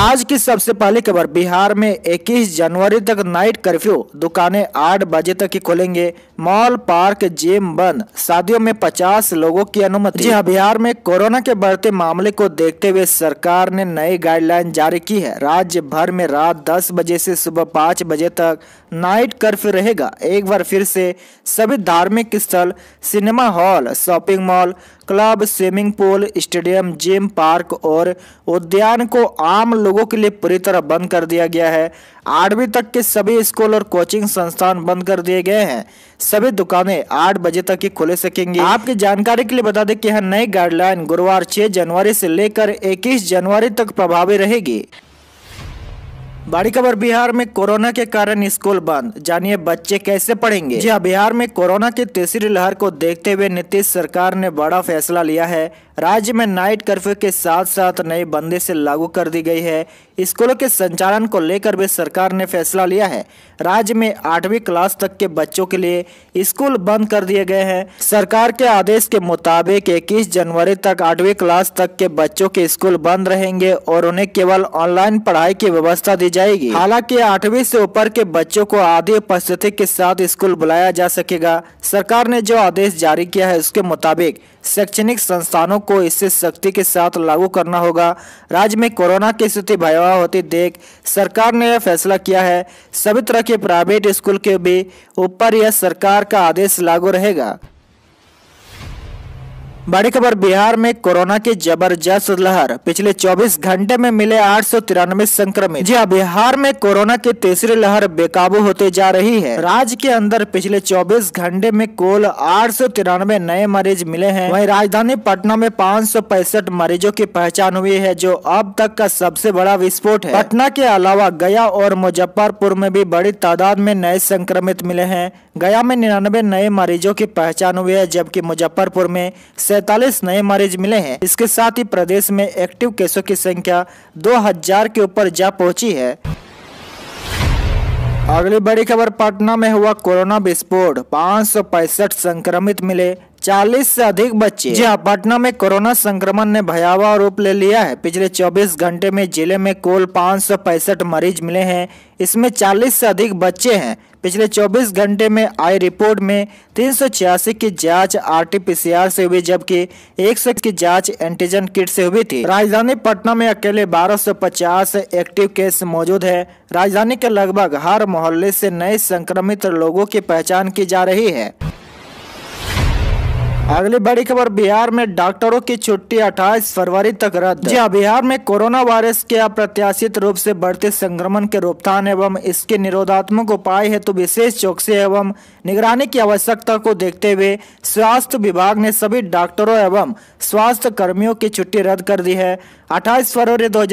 आज की सबसे पहली खबर बिहार में 21 जनवरी तक नाइट कर्फ्यू दुकानें 8 बजे तक ही खोलेंगे मॉल पार्क जिम बंद शादियों में 50 लोगों की अनुमति जी हाँ बिहार में कोरोना के बढ़ते मामले को देखते हुए सरकार ने नई गाइडलाइन जारी की है राज्य भर में रात 10 बजे से सुबह 5 बजे तक नाइट कर्फ्यू रहेगा एक बार फिर से सभी धार्मिक स्थल cinema hall shopping mall club swimming pool stadium gym park और उद्यान को आम लोगों के लिए पूरी तरह बंद कर दिया गया है आठवीं तक के सभी स्कूल और कोचिंग संस्थान बंद कर दिए गए हैं सभी दुकानें आठ बजे तक ही खोले सकेंगी आपकी जानकारी के लिए बता दें कि यह नई गाइडलाइन गुरुवार छह जनवरी से लेकर इक्कीस जनवरी तक प्रभावी रहेगी बड़ी खबर बिहार में कोरोना के कारण स्कूल बंद जानिए बच्चे कैसे पढ़ेंगे जी हाँ, बिहार में कोरोना की तीसरी लहर को देखते हुए नीतीश सरकार ने बड़ा फैसला लिया है राज्य में नाइट कर्फ्यू के साथ साथ नई बंदी से लागू कर दी गई है स्कूलों के संचालन को लेकर भी सरकार ने फैसला लिया है राज्य में आठवीं क्लास तक के बच्चों के लिए स्कूल बंद कर दिए गए हैं सरकार के आदेश के मुताबिक इक्कीस जनवरी तक आठवीं क्लास तक के बच्चों के स्कूल बंद रहेंगे और उन्हें केवल ऑनलाइन पढ़ाई की व्यवस्था दी जाएगी हालांकि आठवीं से ऊपर के बच्चों को आधी उपस्थिति के साथ स्कूल बुलाया जा सकेगा सरकार ने जो आदेश जारी किया है उसके मुताबिक शैक्षणिक संस्थानों को इसे सख्ती के साथ लागू करना होगा राज्य में कोरोना की स्थिति भयावह सेवा होती देख सरकार ने यह फैसला किया है सभी तरह के प्राइवेट स्कूल के भी ऊपर यह सरकार का आदेश लागू रहेगा बड़ी खबर बिहार में कोरोना की जबरदस्त लहर पिछले 24 घंटे में मिले आठ सौ संक्रमित जी हाँ, बिहार में कोरोना की तीसरी लहर बेकाबू होते जा रही है राज्य के अंदर पिछले 24 घंटे में कुल आठ सौ तिरानवे नए मरीज मिले हैं वहीं राजधानी पटना में पाँच मरीजों की पहचान हुई है जो अब तक का सबसे बड़ा विस्फोट है पटना के अलावा गया और मुजफ्फरपुर में भी बड़ी तादाद में नए संक्रमित मिले हैं गया में निन्यानवे नए मरीजों की पहचान हुई है जबकि मुजफ्फरपुर में सैतालीस नए मरीज मिले हैं इसके साथ ही प्रदेश में एक्टिव केसों की संख्या 2000 के ऊपर जा पहुंची है अगली बड़ी खबर पटना में हुआ कोरोना विस्फोट पाँच संक्रमित मिले चालीस से अधिक बच्चे जी हाँ पटना में कोरोना संक्रमण ने भयावह रूप ले लिया है पिछले 24 घंटे में जिले में कुल पाँच मरीज मिले हैं इसमें 40 से अधिक बच्चे हैं पिछले 24 घंटे में आई रिपोर्ट में तीन की जांच आरटीपीसीआर से हुई जबकि एक सौ की जांच एंटीजन किट से हुई थी राजधानी पटना में अकेले 1250 एक्टिव केस मौजूद है राजधानी के लगभग हर मोहल्ले से नए संक्रमित लोगों की पहचान की जा रही है अगली बड़ी खबर बिहार में डॉक्टरों की छुट्टी 28 फरवरी तक रद्द जी हाँ, बिहार में कोरोना वायरस के अप्रत्याशित रूप से बढ़ते संक्रमण के रोकथाम एवं इसके निरोधात्मक उपाय हेतु तो विशेष चौकसी एवं निगरानी की आवश्यकता को देखते हुए स्वास्थ्य विभाग ने सभी डॉक्टरों एवं स्वास्थ्य कर्मियों की छुट्टी रद्द कर दी है अट्ठाईस फरवरी दो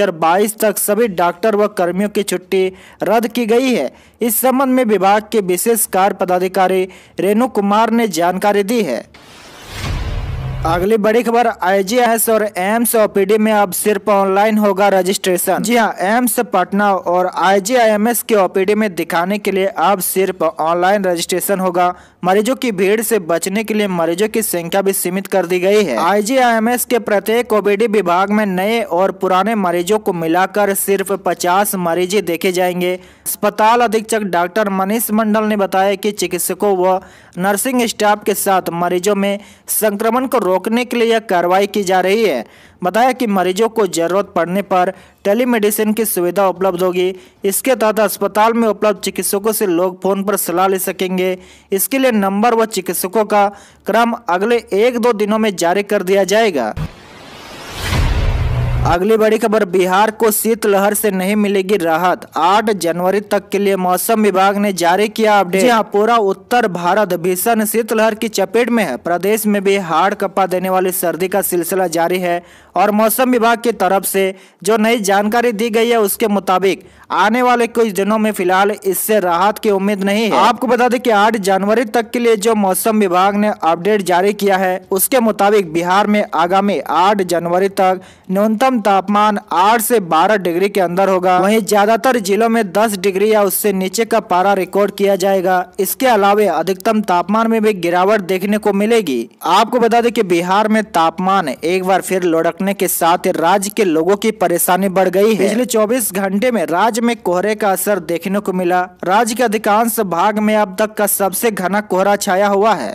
तक सभी डॉक्टर व कर्मियों की छुट्टी रद्द की गई है इस संबंध में विभाग के विशेष कार्य पदाधिकारी रेणु कुमार ने जानकारी दी है अगली बड़ी खबर आईजीएस और एम्स ओपीडी में अब सिर्फ ऑनलाइन होगा रजिस्ट्रेशन जी हाँ एम्स पटना और एस के ओपीडी में दिखाने के लिए अब सिर्फ ऑनलाइन रजिस्ट्रेशन होगा मरीजों की भीड़ से बचने के लिए मरीजों की संख्या भी सीमित कर दी गई है एस के प्रत्येक ओपीडी विभाग में नए और पुराने मरीजों को मिलाकर सिर्फ पचास मरीज देखे जाएंगे अस्पताल अधीक्षक डॉक्टर मनीष मंडल ने बताया की चिकित्सकों व नर्सिंग स्टाफ के साथ मरीजों में संक्रमण को रोकने के लिए यह कार्रवाई की जा रही है बताया कि मरीजों को जरूरत पड़ने पर टेलीमेडिसिन की सुविधा उपलब्ध होगी इसके तहत अस्पताल में उपलब्ध चिकित्सकों से लोग फोन पर सलाह ले सकेंगे इसके लिए नंबर व चिकित्सकों का क्रम अगले एक दो दिनों में जारी कर दिया जाएगा अगली बड़ी खबर बिहार को शीतलहर से नहीं मिलेगी राहत 8 जनवरी तक के लिए मौसम विभाग ने जारी किया अपडेट जी हाँ पूरा उत्तर भारत भीषण शीतलहर की चपेट में है प्रदेश में भी हाड़ कपा देने वाली सर्दी का सिलसिला जारी है और मौसम विभाग की तरफ से जो नई जानकारी दी गई है उसके मुताबिक आने वाले कुछ दिनों में फिलहाल इससे राहत की उम्मीद नहीं है आपको बता दें कि 8 जनवरी तक के लिए जो मौसम विभाग ने अपडेट जारी किया है उसके मुताबिक बिहार में आगामी 8 जनवरी तक न्यूनतम तापमान 8 से 12 डिग्री के अंदर होगा वहीं ज्यादातर जिलों में 10 डिग्री या उससे नीचे का पारा रिकॉर्ड किया जाएगा इसके अलावा अधिकतम तापमान में भी गिरावट देखने को मिलेगी आपको बता दें की बिहार में तापमान एक बार फिर लुढ़क कड़कने के साथ राज्य के लोगों की परेशानी बढ़ गई है पिछले 24 घंटे में राज्य में कोहरे का असर देखने को मिला राज्य के अधिकांश भाग में अब तक का सबसे घना कोहरा छाया हुआ है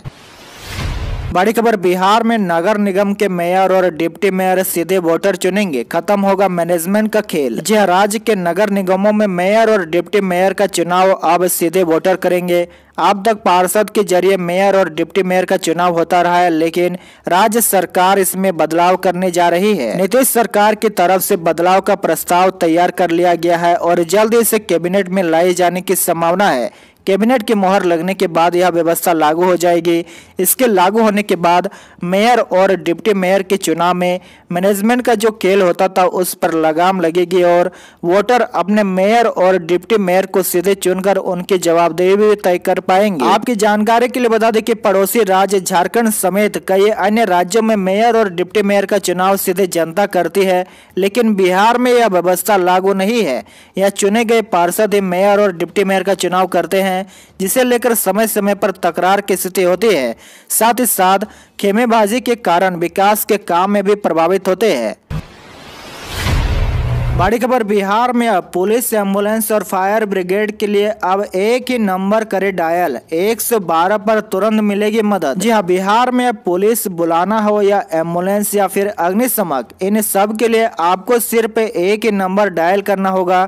बड़ी खबर बिहार में नगर निगम के मेयर और डिप्टी मेयर सीधे वोटर चुनेंगे खत्म होगा मैनेजमेंट का खेल जी राज्य के नगर निगमों में मेयर और डिप्टी मेयर का चुनाव अब सीधे वोटर करेंगे अब तक पार्षद के जरिए मेयर और डिप्टी मेयर का चुनाव होता रहा है लेकिन राज्य सरकार इसमें बदलाव करने जा रही है नीतीश सरकार की तरफ से बदलाव का प्रस्ताव तैयार कर लिया गया है और जल्द इसे कैबिनेट में लाए जाने की संभावना है कैबिनेट की मोहर लगने के बाद यह व्यवस्था लागू हो जाएगी इसके लागू होने के बाद मेयर और डिप्टी मेयर के चुनाव में मैनेजमेंट का जो खेल होता था उस पर लगाम लगेगी और वोटर अपने मेयर और डिप्टी मेयर को सीधे चुनकर उनकी जवाबदेही भी तय कर पाएंगे आपकी जानकारी के लिए बता दें कि पड़ोसी राज्य झारखंड समेत कई अन्य राज्यों में मेयर और डिप्टी मेयर का चुनाव सीधे जनता करती है लेकिन बिहार में यह व्यवस्था लागू नहीं है यह चुने गए पार्षद ही मेयर और डिप्टी मेयर का चुनाव करते हैं हैं जिसे लेकर समय समय पर तकरार की स्थिति होती है साथ ही साथ खेमेबाजी के कारण विकास के काम में भी प्रभावित होते हैं बड़ी खबर बिहार में अब पुलिस एम्बुलेंस और फायर ब्रिगेड के लिए अब एक ही नंबर करे डायल 112 पर तुरंत मिलेगी मदद जी हाँ बिहार में अब पुलिस बुलाना हो या एम्बुलेंस या फिर अग्निशमक इन सब के लिए आपको सिर्फ एक ही नंबर डायल करना होगा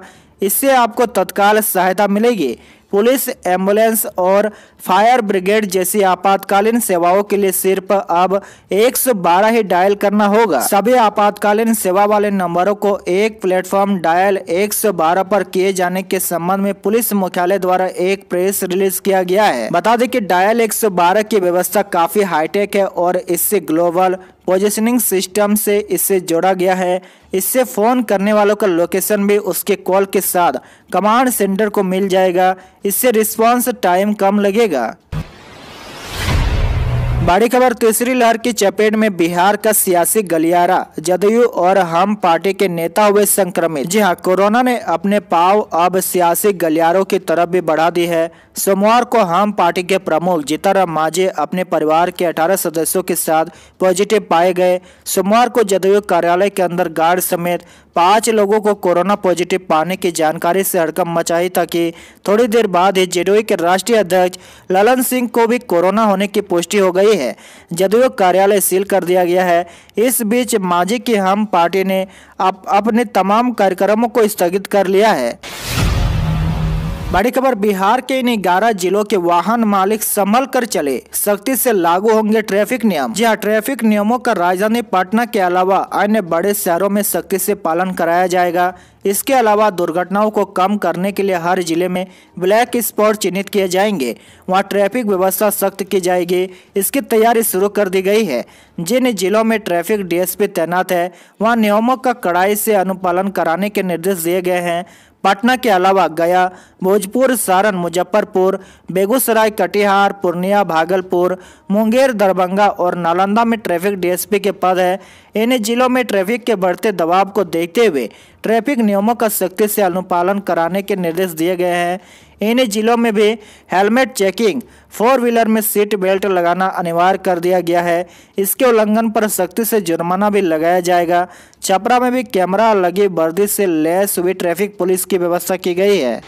इससे आपको तत्काल सहायता मिलेगी पुलिस एम्बुलेंस और फायर ब्रिगेड जैसी आपातकालीन सेवाओं के लिए सिर्फ अब 112 ही डायल करना होगा सभी आपातकालीन सेवा वाले नंबरों को एक प्लेटफॉर्म डायल 112 पर किए जाने के संबंध में पुलिस मुख्यालय द्वारा एक प्रेस रिलीज किया गया है बता दें कि डायल 112 की व्यवस्था काफी हाईटेक है और इससे ग्लोबल पोजिशनिंग सिस्टम से इससे जोड़ा गया है इससे फ़ोन करने वालों का लोकेशन भी उसके कॉल के साथ कमांड सेंटर को मिल जाएगा इससे रिस्पांस टाइम कम लगेगा बड़ी खबर तीसरी लहर की चपेट में बिहार का सियासी गलियारा जदयू और हम पार्टी के नेता हुए संक्रमित जी हां कोरोना ने अपने पाव अब सियासी गलियारों की तरफ भी बढ़ा दी है सोमवार को हम पार्टी के प्रमुख जीताराम मांझी अपने परिवार के 18 सदस्यों के साथ पॉजिटिव पाए गए सोमवार को जदयू कार्यालय के अंदर गार्ड समेत पांच लोगों को कोरोना पॉजिटिव पाने की जानकारी से हड़कम मचाई कि थोड़ी देर बाद ही जेडीयू के राष्ट्रीय अध्यक्ष ललन सिंह को भी कोरोना होने की पुष्टि हो गई गई है जदयू कार्यालय सील कर दिया गया है इस बीच माजी की हम पार्टी ने अप, अपने तमाम कार्यक्रमों को स्थगित कर लिया है बड़ी खबर बिहार के इन ग्यारह जिलों के वाहन मालिक संभल कर चले सख्ती से लागू होंगे ट्रैफिक नियम जी हाँ, ट्रैफिक नियमों का राजधानी पटना के अलावा अन्य बड़े शहरों में सख्ती से पालन कराया जाएगा इसके अलावा दुर्घटनाओं को कम करने के लिए हर जिले में ब्लैक स्पॉट चिन्हित किए जाएंगे वहाँ ट्रैफिक व्यवस्था सख्त की जाएगी इसकी तैयारी शुरू कर दी गई है जिन जिलों में ट्रैफिक डीएसपी तैनात है वहाँ नियमों का कड़ाई से अनुपालन कराने के निर्देश दिए गए हैं पटना के अलावा गया भोजपुर सारण मुजफ्फरपुर बेगूसराय कटिहार पूर्णिया भागलपुर मुंगेर दरभंगा और नालंदा में ट्रैफिक डीएसपी के पद है इन जिलों में ट्रैफिक के बढ़ते दबाव को देखते हुए ट्रैफिक नियमों का सख्ती से अनुपालन कराने के निर्देश दिए गए हैं इन जिलों में भी हेलमेट चेकिंग फोर व्हीलर में सीट बेल्ट लगाना अनिवार्य कर दिया गया है इसके उल्लंघन पर सख्ती से जुर्माना भी लगाया जाएगा छपरा में भी कैमरा लगी वर्दी से लैस हुई ट्रैफिक पुलिस की व्यवस्था की गई है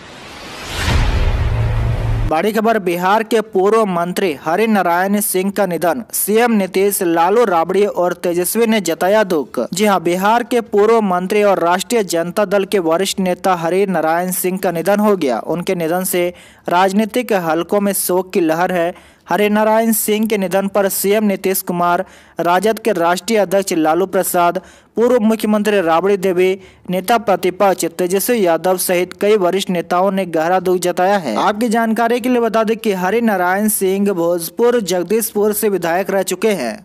बड़ी खबर बिहार के पूर्व मंत्री हरि नारायण सिंह का निधन सीएम नीतीश लालू राबड़ी और तेजस्वी ने जताया दुख जी हां बिहार के पूर्व मंत्री और राष्ट्रीय जनता दल के वरिष्ठ नेता हरि नारायण सिंह का निधन हो गया उनके निधन से राजनीतिक हलकों में शोक की लहर है हरिनारायण सिंह के निधन पर सीएम नीतीश कुमार राजद के राष्ट्रीय अध्यक्ष लालू प्रसाद पूर्व मुख्यमंत्री राबड़ी देवी नेता प्रतिपक्ष तेजस्वी यादव सहित कई वरिष्ठ नेताओं ने गहरा दुख जताया है आपकी जानकारी के लिए बता दें कि हरि नारायण सिंह भोजपुर जगदीशपुर से विधायक रह चुके हैं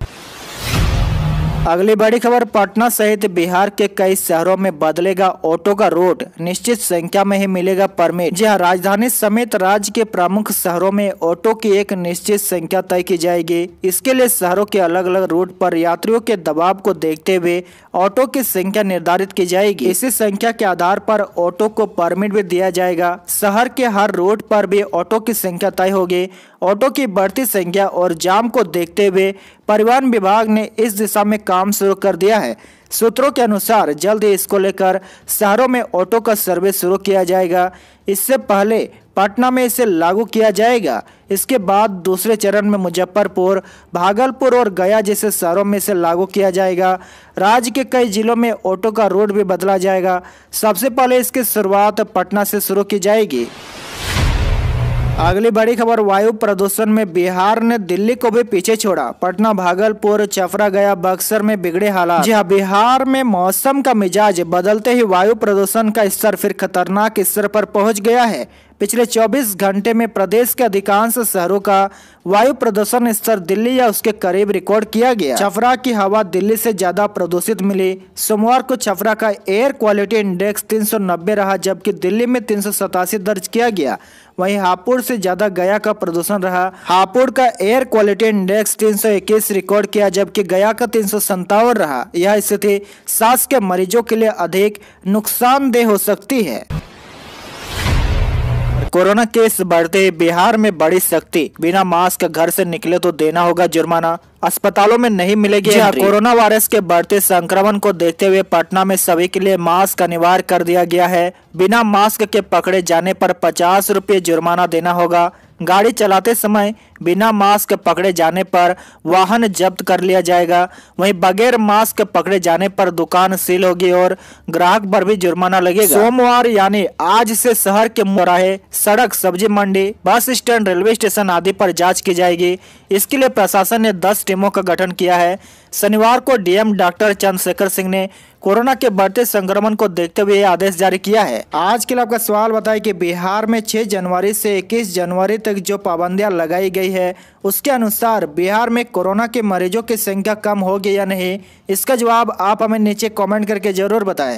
अगली बड़ी खबर पटना सहित बिहार के कई शहरों में बदलेगा ऑटो का रोड निश्चित संख्या में ही मिलेगा परमिट हाँ राजधानी समेत राज्य के प्रमुख शहरों में ऑटो की एक निश्चित संख्या तय की जाएगी इसके लिए शहरों के अलग अलग रूट पर यात्रियों के दबाव को देखते हुए ऑटो की संख्या निर्धारित की जाएगी इसी संख्या के आधार पर ऑटो को परमिट भी दिया जाएगा शहर के हर रोड पर भी ऑटो की संख्या तय होगी ऑटो की बढ़ती संख्या और जाम को देखते हुए परिवहन विभाग ने इस दिशा में काम शुरू कर दिया है सूत्रों के अनुसार जल्द ही इसको लेकर शहरों में ऑटो का सर्वे शुरू किया जाएगा इससे पहले पटना में इसे लागू किया जाएगा इसके बाद दूसरे चरण में मुजफ्फरपुर भागलपुर और गया जैसे शहरों में इसे लागू किया जाएगा राज्य के कई जिलों में ऑटो का रोड भी बदला जाएगा सबसे पहले इसकी शुरुआत पटना से शुरू की जाएगी अगली बड़ी खबर वायु प्रदूषण में बिहार ने दिल्ली को भी पीछे छोड़ा पटना भागलपुर चफरा गया बक्सर में बिगड़े हालात जी हाँ बिहार में मौसम का मिजाज बदलते ही वायु प्रदूषण का स्तर फिर खतरनाक स्तर पर पहुंच गया है पिछले 24 घंटे में प्रदेश के अधिकांश शहरों का वायु प्रदूषण स्तर दिल्ली या उसके करीब रिकॉर्ड किया गया छपरा की हवा दिल्ली से ज्यादा प्रदूषित मिली सोमवार को छपरा का एयर क्वालिटी इंडेक्स 390 रहा जबकि दिल्ली में तीन दर्ज किया गया वहीं हापुड़ से ज्यादा गया का प्रदूषण रहा हापुड़ का एयर क्वालिटी इंडेक्स 321 रिकॉर्ड किया जबकि गया का तीन रहा यह स्थिति सांस के मरीजों के लिए अधिक नुकसानदेह हो सकती है कोरोना केस बढ़ते बिहार में बड़ी सख्ती बिना मास्क घर से निकले तो देना होगा जुर्माना अस्पतालों में नहीं मिलेगी हाँ, कोरोना वायरस के बढ़ते संक्रमण को देखते हुए पटना में सभी के लिए मास्क अनिवार्य कर दिया गया है बिना मास्क के पकड़े जाने पर पचास रुपये जुर्माना देना होगा गाड़ी चलाते समय बिना मास्क पकड़े जाने पर वाहन जब्त कर लिया जाएगा वहीं बगैर मास्क पकड़े जाने पर दुकान सील होगी और ग्राहक पर भी जुर्माना लगेगा सोमवार यानी आज से शहर के मोराहे सड़क सब्जी मंडी बस स्टैंड रेलवे स्टेशन आदि पर जांच की जाएगी इसके लिए प्रशासन ने दस टीमों का गठन किया है शनिवार को डीएम डॉक्टर चंद्रशेखर सिंह ने कोरोना के बढ़ते संक्रमण को देखते हुए आदेश जारी किया है आज के लिए आपका सवाल बताए कि बिहार में 6 जनवरी से 21 जनवरी तक जो पाबंदियां लगाई गई है उसके अनुसार बिहार में कोरोना के मरीजों की संख्या कम होगी या नहीं इसका जवाब आप हमें नीचे कॉमेंट करके जरूर बताएं